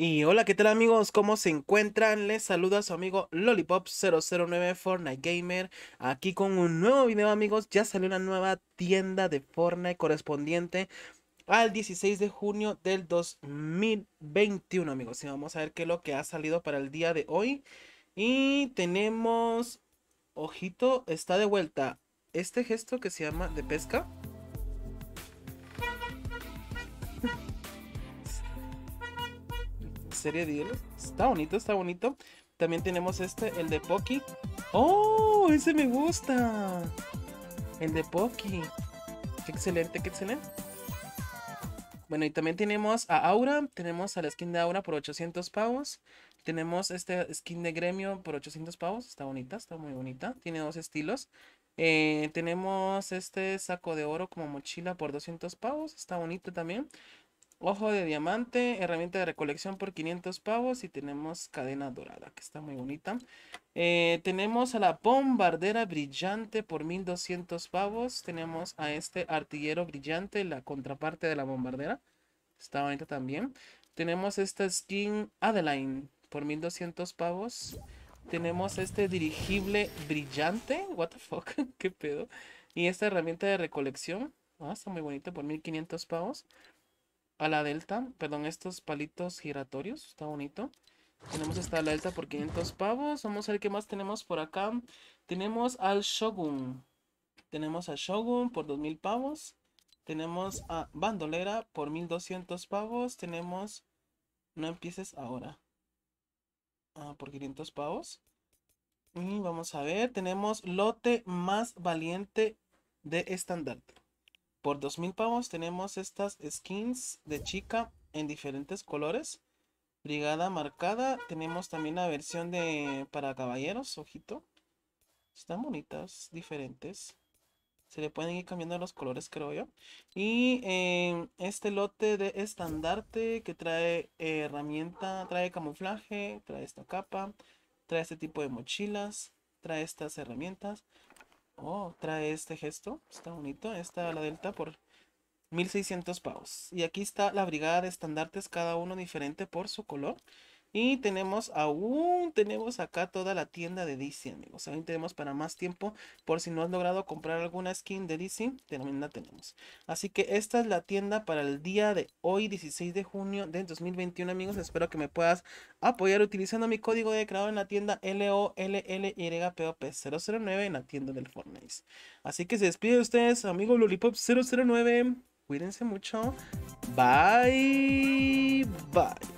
Y hola, ¿qué tal amigos? ¿Cómo se encuentran? Les saluda su amigo Lollipop009 Fortnite Gamer aquí con un nuevo video amigos. Ya salió una nueva tienda de Fortnite correspondiente al 16 de junio del 2021 amigos. Y vamos a ver qué es lo que ha salido para el día de hoy. Y tenemos, ojito, está de vuelta este gesto que se llama de pesca. serie de Está bonito, está bonito. También tenemos este, el de Pocky. ¡Oh! Ese me gusta. El de Pocky. Qué excelente, que excelente. Bueno, y también tenemos a Aura. Tenemos a la skin de Aura por 800 pavos. Tenemos este skin de Gremio por 800 pavos. Está bonita, está muy bonita. Tiene dos estilos. Eh, tenemos este saco de oro como mochila por 200 pavos. Está bonito también. Ojo de diamante, herramienta de recolección por 500 pavos y tenemos cadena dorada, que está muy bonita. Eh, tenemos a la bombardera brillante por 1200 pavos. Tenemos a este artillero brillante, la contraparte de la bombardera. Está bonita también. Tenemos esta skin Adeline por 1200 pavos. Tenemos este dirigible brillante. What the fuck, qué pedo. Y esta herramienta de recolección. Ah, está muy bonita por 1500 pavos. A la delta, perdón, estos palitos giratorios, está bonito. Tenemos esta la delta por 500 pavos. Vamos a ver qué más tenemos por acá. Tenemos al Shogun. Tenemos al Shogun por 2000 pavos. Tenemos a Bandolera por 1200 pavos. Tenemos. No empieces ahora. Ah, por 500 pavos. Y vamos a ver. Tenemos lote más valiente de estandarte. Por 2000 pavos tenemos estas skins de chica en diferentes colores. Brigada marcada. Tenemos también la versión de para caballeros, ojito. Están bonitas, diferentes. Se le pueden ir cambiando los colores, creo yo. Y em, este lote de estandarte que trae herramienta, trae camuflaje, trae esta capa, trae este tipo de mochilas, trae estas herramientas, Oh, trae este gesto. Está bonito. Esta la Delta por 1600 pavos. Y aquí está la brigada de estandartes, cada uno diferente por su color. Y tenemos aún, tenemos acá toda la tienda de DC, amigos. Aún tenemos para más tiempo. Por si no has logrado comprar alguna skin de DC, también la tenemos. Así que esta es la tienda para el día de hoy, 16 de junio de 2021, amigos. Espero que me puedas apoyar utilizando mi código de creador en la tienda LOLLYPOP009 en la tienda del Fortnite. Así que se despide de ustedes, amigo Lollipop009. Cuídense mucho. Bye. Bye.